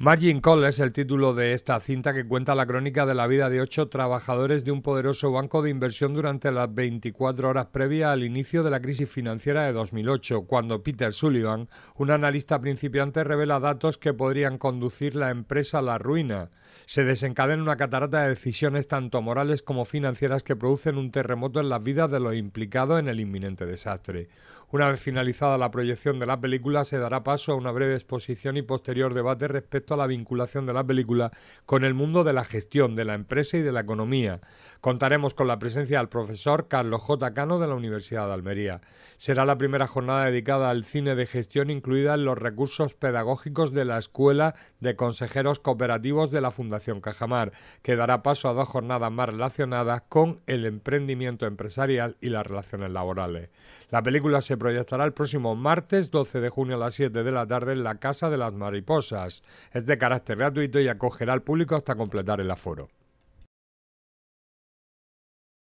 Margin Call es el título de esta cinta que cuenta la crónica de la vida de ocho trabajadores de un poderoso banco de inversión durante las 24 horas previas al inicio de la crisis financiera de 2008, cuando Peter Sullivan, un analista principiante, revela datos que podrían conducir la empresa a la ruina. Se desencadena una catarata de decisiones tanto morales como financieras que producen un terremoto en las vidas de los implicados en el inminente desastre. Una vez finalizada la proyección de la película, se dará paso a una breve exposición y posterior debate respecto a la vinculación de la película con el mundo de la gestión, de la empresa y de la economía. Contaremos con la presencia del profesor Carlos J. Cano de la Universidad de Almería. Será la primera jornada dedicada al cine de gestión incluida en los recursos pedagógicos de la Escuela de Consejeros Cooperativos de la Fundación Cajamar, que dará paso a dos jornadas más relacionadas con el emprendimiento empresarial y las relaciones laborales. La película se proyectará el próximo martes 12 de junio a las 7 de la tarde en la Casa de las Mariposas. Es de carácter gratuito y acogerá al público hasta completar el aforo.